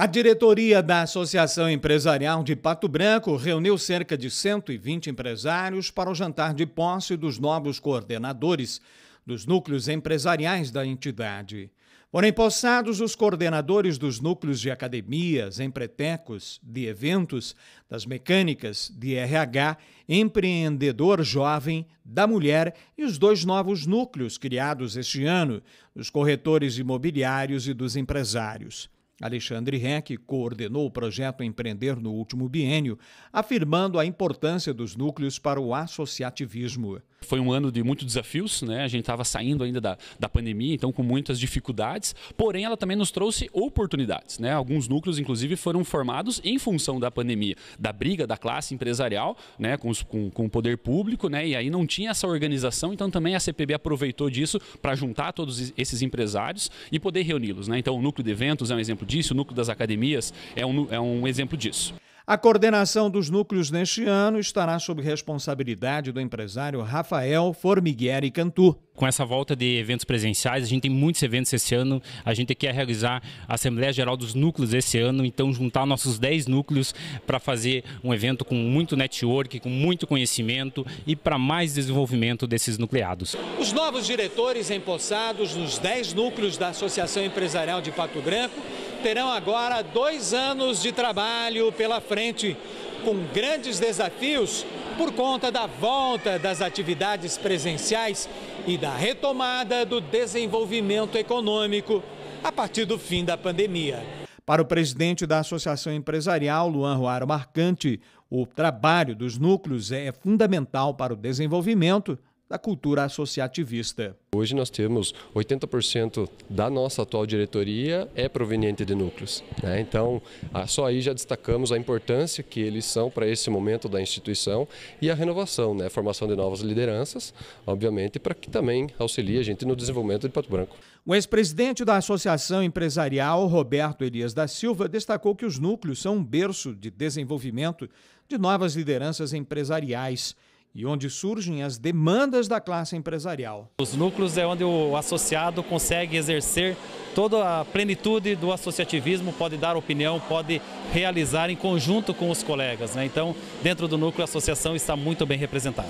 A diretoria da Associação Empresarial de Pato Branco reuniu cerca de 120 empresários para o jantar de posse dos novos coordenadores dos núcleos empresariais da entidade. Foram empossados os coordenadores dos núcleos de academias, empretecos, de eventos, das mecânicas, de RH, empreendedor jovem, da mulher e os dois novos núcleos criados este ano, dos corretores imobiliários e dos empresários. Alexandre Heck coordenou o projeto Empreender no último biênio, afirmando a importância dos núcleos para o associativismo. Foi um ano de muitos desafios, né? A gente estava saindo ainda da, da pandemia, então com muitas dificuldades, porém ela também nos trouxe oportunidades, né? Alguns núcleos, inclusive, foram formados em função da pandemia, da briga da classe empresarial, né? Com, os, com, com o poder público, né? E aí não tinha essa organização, então também a CPB aproveitou disso para juntar todos esses empresários e poder reuni-los, né? Então o núcleo de eventos é um exemplo disse, o núcleo das academias é um, é um exemplo disso. A coordenação dos núcleos neste ano estará sob responsabilidade do empresário Rafael Formigueri Cantu. Com essa volta de eventos presenciais, a gente tem muitos eventos esse ano. A gente quer realizar a Assembleia Geral dos Núcleos esse ano, então juntar nossos 10 núcleos para fazer um evento com muito network, com muito conhecimento e para mais desenvolvimento desses nucleados. Os novos diretores empossados nos 10 núcleos da Associação Empresarial de Pato Branco terão agora dois anos de trabalho pela frente, com grandes desafios por conta da volta das atividades presenciais e da retomada do desenvolvimento econômico a partir do fim da pandemia. Para o presidente da Associação Empresarial, Luan Roaro Marcante, o trabalho dos núcleos é fundamental para o desenvolvimento da cultura associativista. Hoje nós temos 80% da nossa atual diretoria é proveniente de núcleos. Né? Então, ah, só aí já destacamos a importância que eles são para esse momento da instituição e a renovação, né? a formação de novas lideranças, obviamente, para que também auxilie a gente no desenvolvimento de Pato Branco. O ex-presidente da Associação Empresarial, Roberto Elias da Silva, destacou que os núcleos são um berço de desenvolvimento de novas lideranças empresariais e onde surgem as demandas da classe empresarial. Os núcleos é onde o associado consegue exercer toda a plenitude do associativismo, pode dar opinião, pode realizar em conjunto com os colegas. Né? Então, dentro do núcleo, a associação está muito bem representada.